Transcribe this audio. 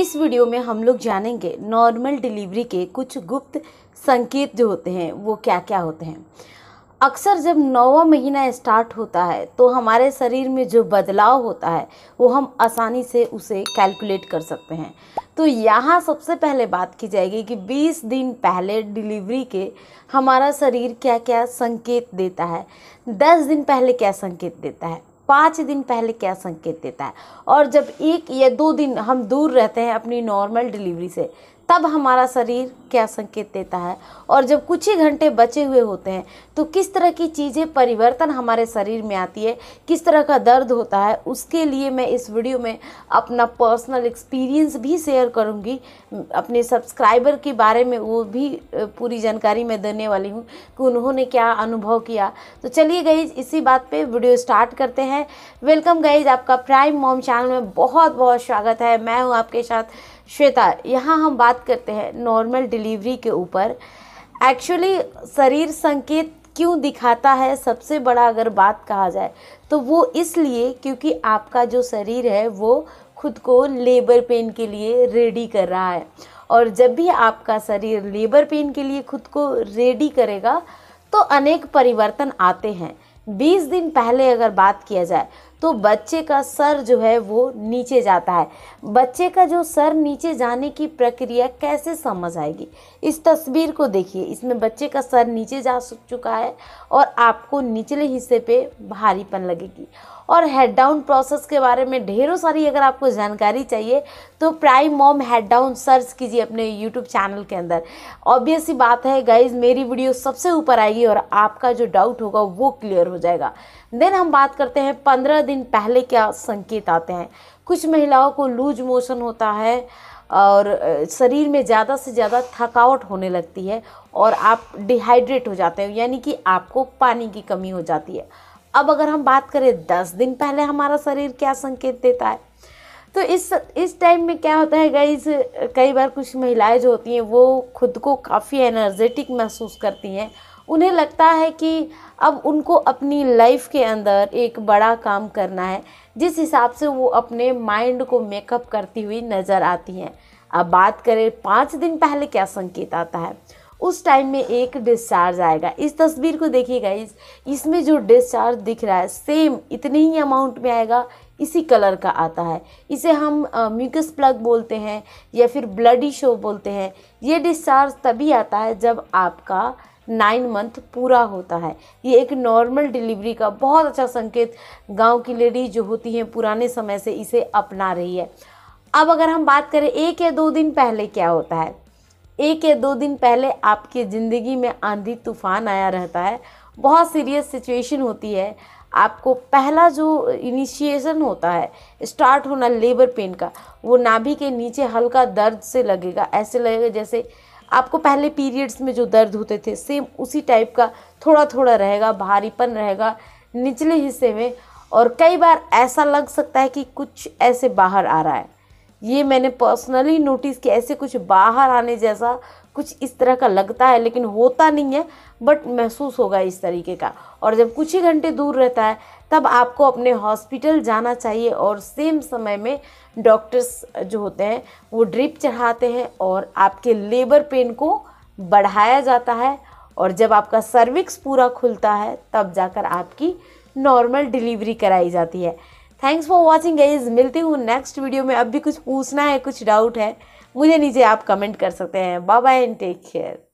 इस वीडियो में हम लोग जानेंगे नॉर्मल डिलीवरी के कुछ गुप्त संकेत जो होते हैं वो क्या क्या होते हैं अक्सर जब नौवा महीना स्टार्ट होता है तो हमारे शरीर में जो बदलाव होता है वो हम आसानी से उसे कैलकुलेट कर सकते हैं तो यहाँ सबसे पहले बात की जाएगी कि 20 दिन पहले डिलीवरी के हमारा शरीर क्या क्या संकेत देता है 10 दिन पहले क्या संकेत देता है पाँच दिन पहले क्या संकेत देता है और जब एक या दो दिन हम दूर रहते हैं अपनी नॉर्मल डिलीवरी से तब हमारा शरीर क्या संकेत देता है और जब कुछ ही घंटे बचे हुए होते हैं तो किस तरह की चीज़ें परिवर्तन हमारे शरीर में आती है किस तरह का दर्द होता है उसके लिए मैं इस वीडियो में अपना पर्सनल एक्सपीरियंस भी शेयर करूँगी अपने सब्सक्राइबर के बारे में वो भी पूरी जानकारी मैं देने वाली हूँ कि उन्होंने क्या अनुभव किया तो चलिए गईज इसी बात पर वीडियो स्टार्ट करते हैं वेलकम गईज आपका प्राइम मॉम चैनल में बहुत बहुत स्वागत है मैं हूँ आपके साथ श्वेता यहाँ हम बात करते हैं नॉर्मल डिलीवरी के ऊपर एक्चुअली शरीर संकेत क्यों दिखाता है सबसे बड़ा अगर बात कहा जाए तो वो इसलिए क्योंकि आपका जो शरीर है वो खुद को लेबर पेन के लिए रेडी कर रहा है और जब भी आपका शरीर लेबर पेन के लिए खुद को रेडी करेगा तो अनेक परिवर्तन आते हैं 20 दिन पहले अगर बात किया जाए तो बच्चे का सर जो है वो नीचे जाता है बच्चे का जो सर नीचे जाने की प्रक्रिया कैसे समझ आएगी इस तस्वीर को देखिए इसमें बच्चे का सर नीचे जा चुका है और आपको निचले हिस्से पे भारीपन लगेगी और हेड डाउन प्रोसेस के बारे में ढेरों सारी अगर आपको जानकारी चाहिए तो prime mom head down search कीजिए अपने यूट्यूब चैनल के अंदर ऑब्वियस ही बात है गाइज मेरी वीडियो सबसे ऊपर आएगी और आपका जो डाउट होगा वो क्लियर हो जाएगा देन हम बात करते हैं पंद्रह दिन दिन पहले क्या संकेत आते हैं कुछ महिलाओं को लूज मोशन होता है और शरीर में ज़्यादा से ज़्यादा थकावट होने लगती है और आप डिहाइड्रेट हो जाते हैं यानी कि आपको पानी की कमी हो जाती है अब अगर हम बात करें दस दिन पहले हमारा शरीर क्या संकेत देता है तो इस इस टाइम में क्या होता है गाइज कई बार कुछ महिलाएं जो होती हैं वो खुद को काफ़ी एनर्जेटिक महसूस करती हैं उन्हें लगता है कि अब उनको अपनी लाइफ के अंदर एक बड़ा काम करना है जिस हिसाब से वो अपने माइंड को मेकअप करती हुई नज़र आती हैं अब बात करें पाँच दिन पहले क्या संकेत आता है उस टाइम में एक डिस्चार्ज आएगा इस तस्वीर को देखिए गाइज इसमें जो डिस्चार्ज दिख रहा है सेम इतने ही अमाउंट में आएगा इसी कलर का आता है इसे हम म्यूकस प्लग बोलते हैं या फिर ब्लडी शो बोलते हैं ये डिस्चार्ज तभी आता है जब आपका नाइन मंथ पूरा होता है ये एक नॉर्मल डिलीवरी का बहुत अच्छा संकेत गांव की लेडीज जो होती हैं पुराने समय से इसे अपना रही है अब अगर हम बात करें एक या दो दिन पहले क्या होता है एक या दो दिन पहले आपकी ज़िंदगी में आंधी तूफान आया रहता है बहुत सीरियस सिचुएशन होती है आपको पहला जो इनिशिएशन होता है स्टार्ट होना लेबर पेन का वो नाभि के नीचे हल्का दर्द से लगेगा ऐसे लगेगा जैसे आपको पहले पीरियड्स में जो दर्द होते थे सेम उसी टाइप का थोड़ा थोड़ा रहेगा भारीपन रहेगा निचले हिस्से में और कई बार ऐसा लग सकता है कि कुछ ऐसे बाहर आ रहा है ये मैंने पर्सनली नोटिस किया ऐसे कुछ बाहर आने जैसा कुछ इस तरह का लगता है लेकिन होता नहीं है बट महसूस होगा इस तरीके का और जब कुछ ही घंटे दूर रहता है तब आपको अपने हॉस्पिटल जाना चाहिए और सेम समय में डॉक्टर्स जो होते हैं वो ड्रिप चढ़ाते हैं और आपके लेबर पेन को बढ़ाया जाता है और जब आपका सर्विक्स पूरा खुलता है तब जाकर आपकी नॉर्मल डिलीवरी कराई जाती है थैंक्स फॉर वॉचिंग गाइज मिलती हूँ नेक्स्ट वीडियो में अब भी कुछ पूछना है कुछ डाउट है मुझे नीचे आप कमेंट कर सकते हैं bye bye and take care